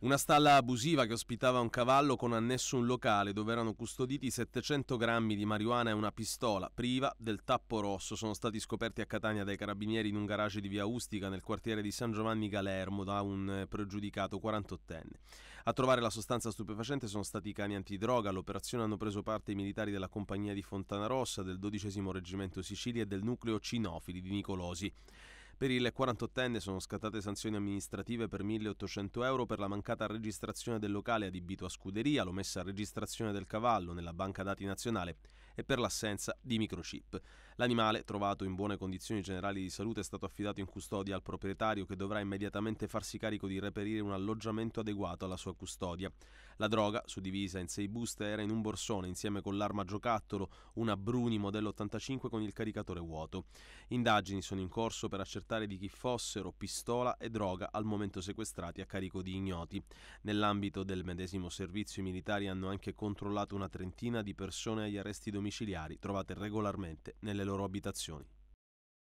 Una stalla abusiva che ospitava un cavallo con annesso un locale dove erano custoditi 700 grammi di marijuana e una pistola priva del tappo rosso sono stati scoperti a Catania dai carabinieri in un garage di via Ustica nel quartiere di San Giovanni Galermo da un eh, pregiudicato 48enne. A trovare la sostanza stupefacente sono stati i cani antidroga. All'operazione hanno preso parte i militari della compagnia di Fontana Rossa, del 12 Reggimento Sicilia e del nucleo Cinofili di Nicolosi. Per il 48enne sono scattate sanzioni amministrative per 1.800 euro per la mancata registrazione del locale adibito a scuderia, l'omessa registrazione del cavallo nella banca dati nazionale e per l'assenza di microchip. L'animale, trovato in buone condizioni generali di salute, è stato affidato in custodia al proprietario che dovrà immediatamente farsi carico di reperire un alloggiamento adeguato alla sua custodia. La droga, suddivisa in sei buste, era in un borsone insieme con l'arma giocattolo, una Bruni modello 85 con il caricatore vuoto. Indagini sono in corso per accertare di chi fossero pistola e droga al momento sequestrati a carico di ignoti. Nell'ambito del medesimo servizio i militari hanno anche controllato una trentina di persone agli arresti domiciliari domiciliari trovate regolarmente nelle loro abitazioni.